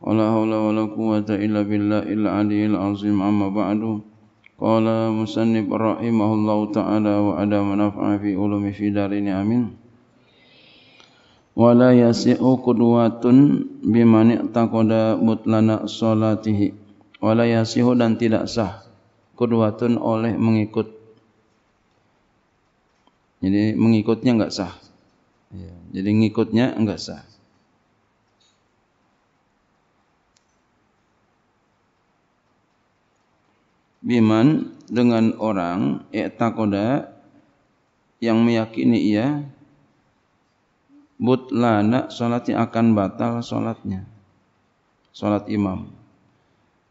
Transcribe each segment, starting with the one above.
wala haula wala quwata illa billah il azim amma ba'du qala musannif rahimahullahu ta'ala wa ada manfa'a fi ulumi fi darin amin wala yasi'u bimani taqada mutlana salatihi wala dan tidak sah qudwatun oleh mengikut jadi mengikutnya enggak sah iya, jadi ngikutnya enggak sah biman dengan orang i'taqada yang meyakini ia butlana salatnya akan batal salatnya salat imam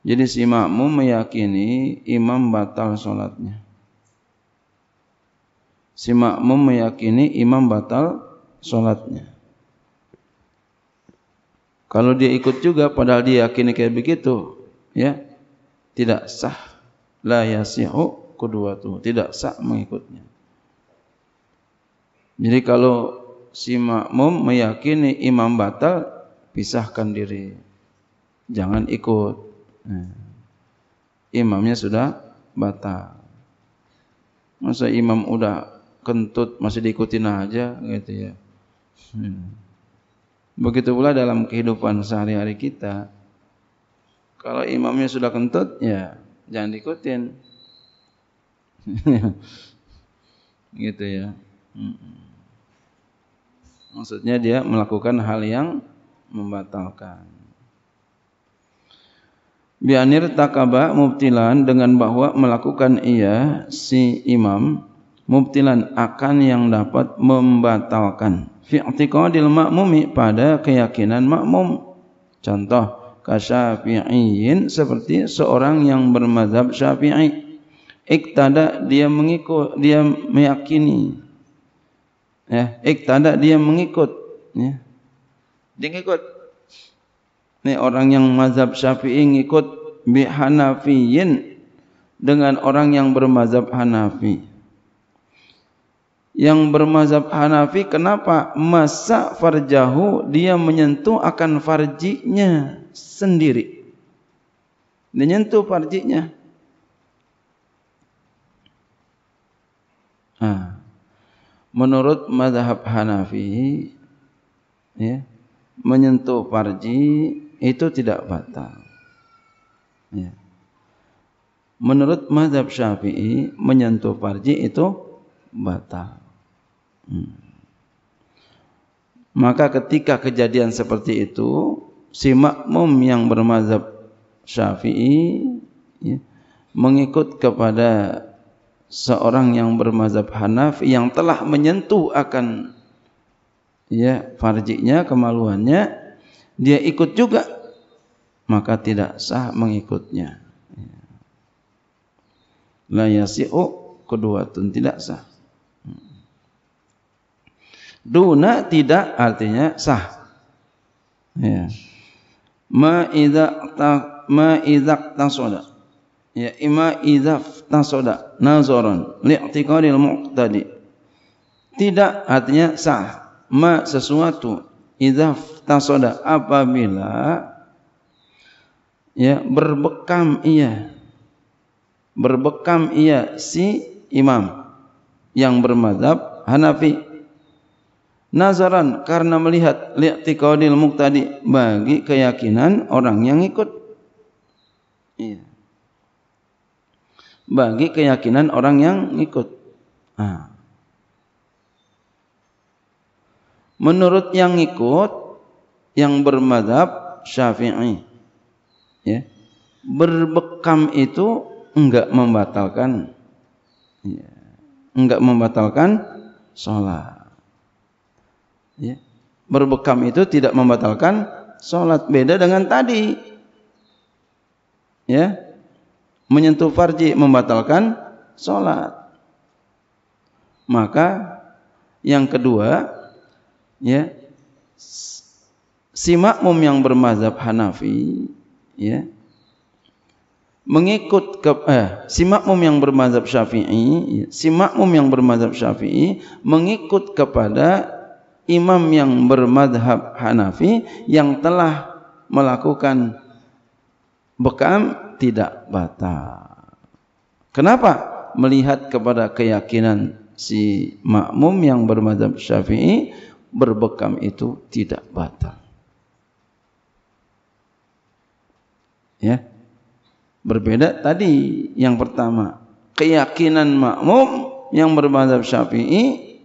jadi si makmum meyakini imam batal salatnya si makmum meyakini imam batal salatnya kalau dia ikut juga padahal dia yakini kayak begitu ya tidak sah la yasihu tuh tidak sah mengikutnya. Jadi kalau si makmum meyakini imam batal, pisahkan diri. Jangan ikut. Nah, imamnya sudah batal. Masa imam udah kentut masih diikutin aja gitu ya. Hmm. Begitu pula dalam kehidupan sehari-hari kita. Kalau imamnya sudah kentut ya jangan diikutin gitu ya maksudnya dia melakukan hal yang membatalkan bianir takaba mubtilan dengan bahwa melakukan ia si imam mubtilan akan yang dapat membatalkan Fi'tiqadil makmumi pada keyakinan makmum contoh kasyafi'in seperti seorang yang bermazhab syafi'i iktada dia mengikut dia meyakini ya iktada dia mengikut ya dia ngikut ini orang yang mazhab syafi'i ngikut bihanafiyin dengan orang yang bermazhab Hanafi yang bermazhab Hanafi kenapa masa farjahu dia menyentuh akan farjinya sendiri Menyentuh farjinya nah, menurut mazhab Hanafi ya menyentuh farji itu tidak batal ya. menurut mazhab Syafi'i menyentuh farji itu batal Hmm. Maka ketika kejadian seperti itu, si makmum yang bermazhab Syafi'i ya, mengikut kepada seorang yang bermazhab Hanaf yang telah menyentuh akan ya farjinya kemaluannya dia ikut juga maka tidak sah mengikutnya ya. la yasi'u kedua tidak sah Duna tidak artinya sah. Ya. Ma idza ta ma idza tasoda. Ya ima idza tasoda nazaran li'tiqadil muqtadi. Tidak artinya sah. Ma sesuatu idza tasoda apabila ya berbekam ia berbekam ia si imam yang bermadzhab Hanafi Nazaran karena melihat li'tiqadil muqtadi bagi keyakinan orang yang ikut. Iya. Bagi keyakinan orang yang ikut. Nah. Menurut yang ikut yang bermadhab Syafi'i. Ya. Berbekam itu enggak membatalkan. Ya. Enggak membatalkan sholat. Ya. Berbekam itu tidak membatalkan sholat. Beda dengan tadi. Ya. Menyentuh farji membatalkan sholat. Maka yang kedua, ya, si makmum yang bermazhab Hanafi, ya, mengikut ke, eh, si makmum yang bermazhab Syafi'i, ya, si makmum yang bermazhab Syafi'i mengikut kepada imam yang bermadhab Hanafi yang telah melakukan bekam tidak batal. Kenapa? Melihat kepada keyakinan si makmum yang bermadhab Syafi'i berbekam itu tidak batal. Ya. Berbeda tadi yang pertama, keyakinan makmum yang bermadhab Syafi'i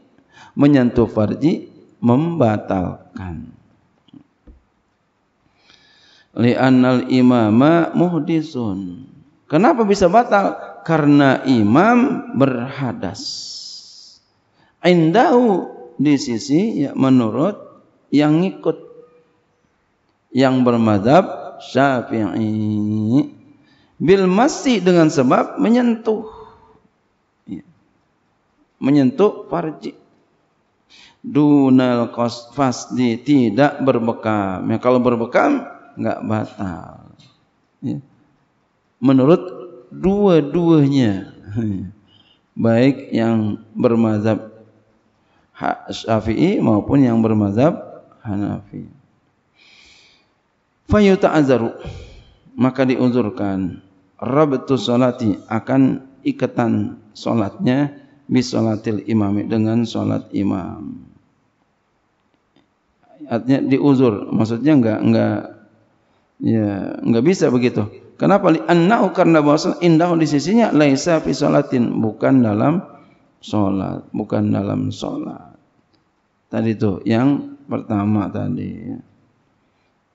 menyentuh farji membatalkan li'annal imama muhdisun kenapa bisa batal karena imam berhadas indahu di sisi ya, menurut yang ikut yang bermadhab syafi'i bil masih dengan sebab menyentuh ya. menyentuh farji dunal kos tidak berbekam. Ya, kalau berbekam nggak batal. Ya. Menurut dua-duanya, baik yang bermazhab Syafi'i maupun yang bermazhab Hanafi. Fayuta azaru maka diuzurkan rabtu salati akan ikatan solatnya bisolatil imami dengan solat imam artinya diuzur maksudnya enggak enggak ya enggak bisa begitu kenapa li annahu karena bahwa indah di sisinya laisa fi salatin bukan dalam salat bukan dalam salat tadi itu yang pertama tadi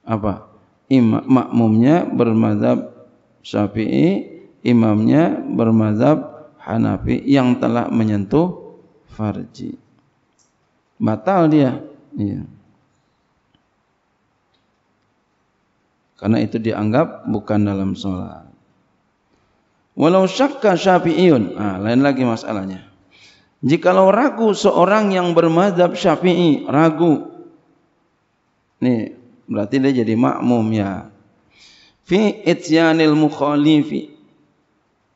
apa imam makmumnya bermadzhab Syafi'i imamnya bermadzhab Hanafi yang telah menyentuh farji batal dia iya yeah. Karena itu dianggap bukan dalam sholat. Walau syakka syafi'iyun. Ah, lain lagi masalahnya. Jikalau ragu seorang yang bermadhab syafi'i, ragu. Nih, berarti dia jadi makmum ya. Fi ityanil mukhalifi.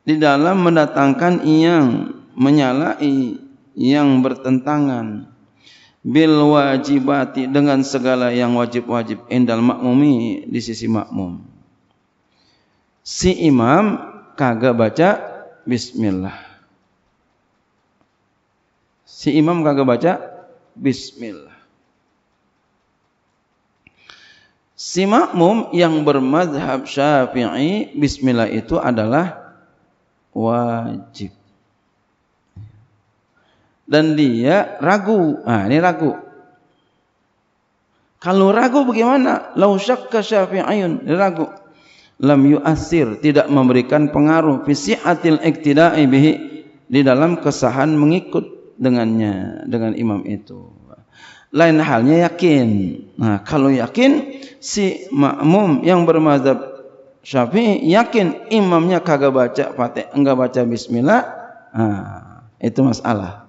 Di dalam mendatangkan yang menyala yang bertentangan bil wajibati dengan segala yang wajib-wajib indal makmumi di sisi makmum. Si imam kagak baca bismillah. Si imam kagak baca bismillah. Si makmum yang bermadhab syafi'i bismillah itu adalah wajib dan dia ragu. Ah, ini ragu. Kalau ragu bagaimana? Lau syakka syafi'ayun, ragu. Lam yu'asir, tidak memberikan pengaruh fisi'atil iktida'i bihi di dalam kesahan mengikut dengannya, dengan imam itu. Lain halnya yakin. Nah, kalau yakin si makmum yang bermazhab Syafi'i yakin imamnya kagak baca Fatih, enggak baca bismillah. Nah, itu masalah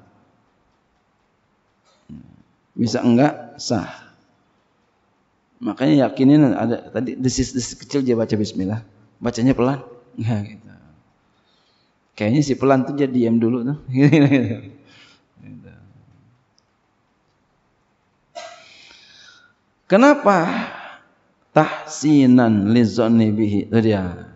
bisa enggak sah. Makanya yakinin ada tadi desis-desis kecil dia baca bismillah. Bacanya pelan. Ya, gitu. Kayaknya si pelan tuh jadi diam dulu tuh. Gitu, gitu. Gitu. Kenapa? Tahsinan lizon bihi. Itu dia.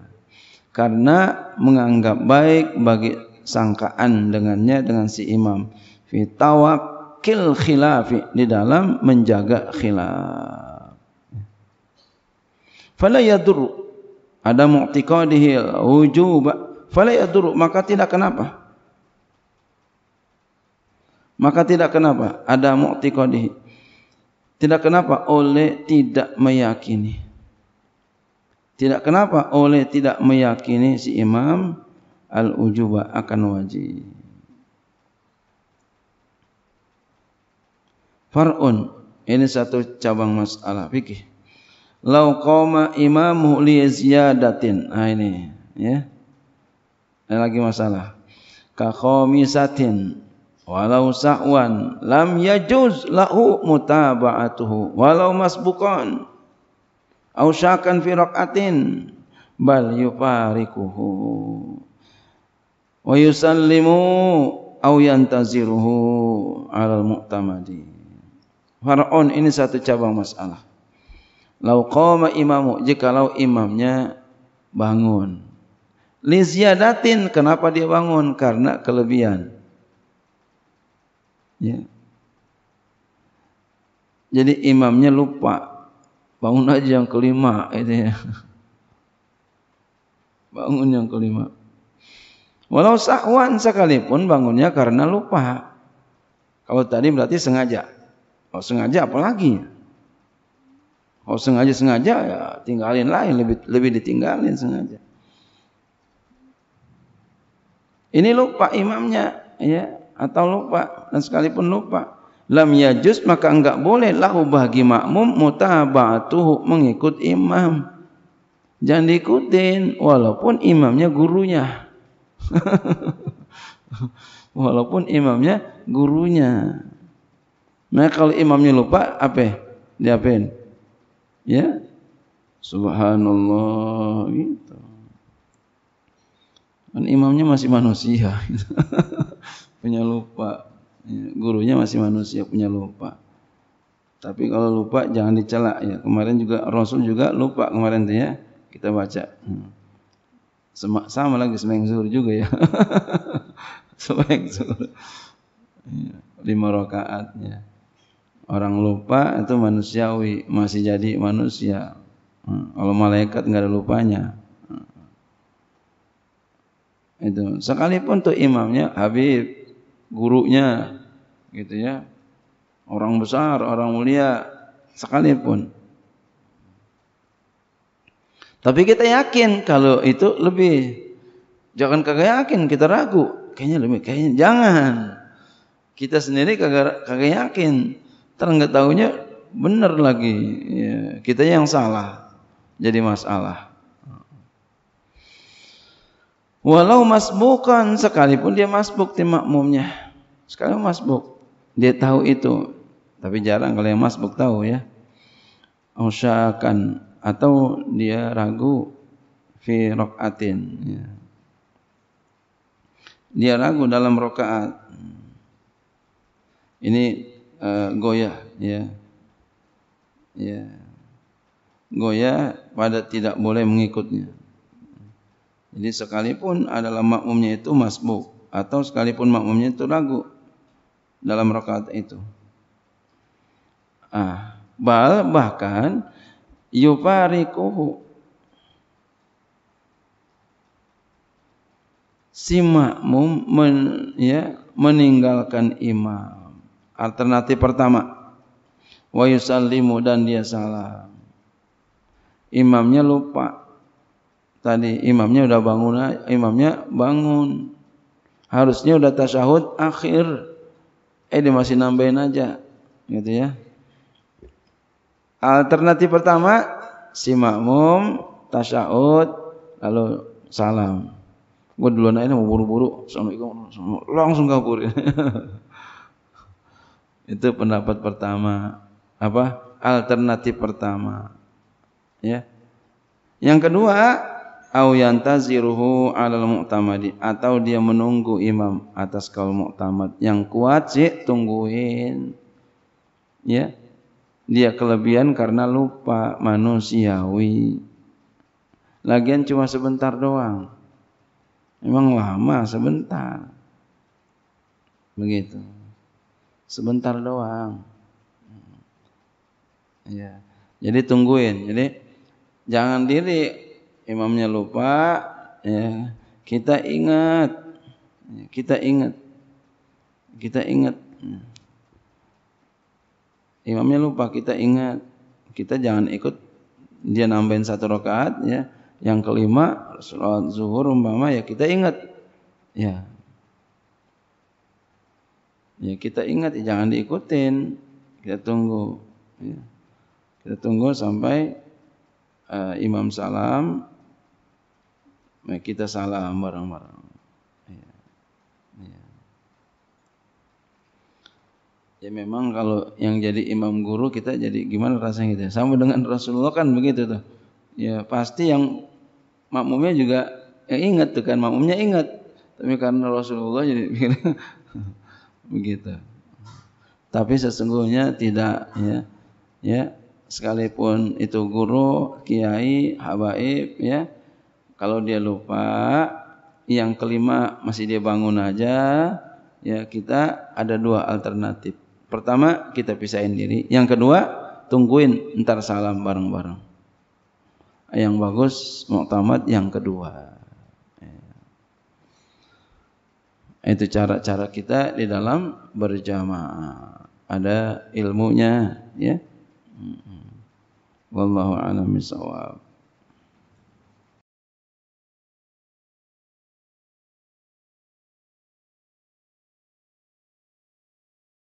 Karena menganggap baik bagi sangkaan dengannya dengan si imam. Fitawab akil khilafi di dalam menjaga khilaf. Fala yadur ada mu'tiqadihi wujub fala yadur maka tidak kenapa? Maka tidak kenapa ada mu'tiqadihi. Tidak kenapa oleh tidak meyakini. Tidak kenapa oleh tidak meyakini si imam al-ujuba akan wajib. far'un. Ini satu cabang masalah fikih. Lau qama imamu li ziyadatin. Nah ini ya. Ini lagi masalah. Ka khamisatin walau sa'wan lam yajuz lahu mutaba'atuhu walau masbuqan au syakan fi raqatin bal yufarikuhu wa yusallimu au yantaziruhu alal mu'tamadi Faraon ini satu cabang masalah. Lau qama imamu, jikalau imamnya bangun. Liziyadatin, kenapa dia bangun? Karena kelebihan. Ya. Jadi imamnya lupa. Bangun aja yang kelima itu ya. Bangun yang kelima. Walau sahwan sekalipun bangunnya karena lupa. Kalau tadi berarti sengaja. Oh sengaja apalagi? Oh sengaja-sengaja ya tinggalin lain, lebih lebih ditinggalin sengaja. Ini lupa imamnya ya atau lupa dan sekalipun lupa lam yajus maka enggak boleh lahu bagi makmum tuh mengikut imam jangan diikutin walaupun imamnya gurunya walaupun imamnya gurunya Nah kalau imamnya lupa apa? Diapain? Ya. Subhanallah gitu. Kan imamnya masih manusia gitu. punya lupa. Ya, gurunya masih manusia punya lupa. Tapi kalau lupa jangan dicela ya. Kemarin juga Rasul juga lupa kemarin tuh ya. Kita baca. Hmm. Sama, sama lagi semeng zuhur juga ya. semeng zuhur. Ya, lima rakaat ya. Orang lupa itu manusiawi, masih jadi manusia. Hmm, kalau malaikat nggak ada lupanya. Hmm. Itu. Sekalipun tuh imamnya Habib, gurunya gitu ya. Orang besar, orang mulia sekalipun. Tapi kita yakin kalau itu lebih. Jangan kagak yakin, kita ragu. Kayaknya lebih, kayaknya jangan. Kita sendiri kagak, kagak yakin. Terenggak tahunya benar lagi. Ya, kita yang salah. Jadi masalah. Walau masbukan sekalipun dia masbuk tim makmumnya. Sekalipun masbuk. Dia tahu itu. Tapi jarang kalau yang masbuk tahu ya. usahakan atau dia ragu fi Ya. Dia ragu dalam rokaat. Ini uh, goyah ya. Ya. Goyah pada tidak boleh mengikutnya. Jadi sekalipun adalah makmumnya itu masbuk atau sekalipun makmumnya itu ragu dalam rakaat itu. Ah, bal bahkan yufarikuhu si makmum men, ya, meninggalkan imam Alternatif pertama, wa yusallimu dan dia salam. Imamnya lupa. Tadi imamnya udah bangun, imamnya bangun. Harusnya udah tasyahud akhir. Eh dia masih nambahin aja. Gitu ya. Alternatif pertama, si makmum tasyahud lalu salam. Gue duluan aja mau buru-buru, langsung kabur. Itu pendapat pertama. Apa? Alternatif pertama. Ya. Yang kedua, au yantaziruhu alal mu'tamadi atau dia menunggu imam atas kaul mu'tamad yang kuat sih tungguin ya dia kelebihan karena lupa manusiawi lagian cuma sebentar doang memang lama sebentar begitu sebentar doang. Ya. Jadi tungguin. Jadi jangan diri imamnya lupa ya. Kita ingat. Kita ingat. Kita ingat. Hmm. Imamnya lupa, kita ingat. Kita jangan ikut dia nambahin satu rakaat ya. Yang kelima salat zuhur umpama ya kita ingat. Ya, Ya kita ingat ya jangan diikutin. Kita tunggu. Ya. Kita tunggu sampai uh, imam salam. Nah, kita salam bareng-bareng. Ya. Ya. ya memang kalau yang jadi imam guru kita jadi gimana rasanya gitu. Ya? Sama dengan Rasulullah kan begitu tuh. Ya pasti yang makmumnya juga ya ingat tuh kan makmumnya ingat tapi karena Rasulullah jadi gitu begitu tapi sesungguhnya tidak ya ya sekalipun itu guru kiai habaib ya kalau dia lupa yang kelima masih dia bangun aja ya kita ada dua alternatif pertama kita pisahin diri yang kedua tungguin ntar salam bareng-bareng yang bagus mau tamat, yang kedua Itu cara-cara kita di dalam berjamaah. Ada ilmunya, ya. Wallahu a'lam bishawab.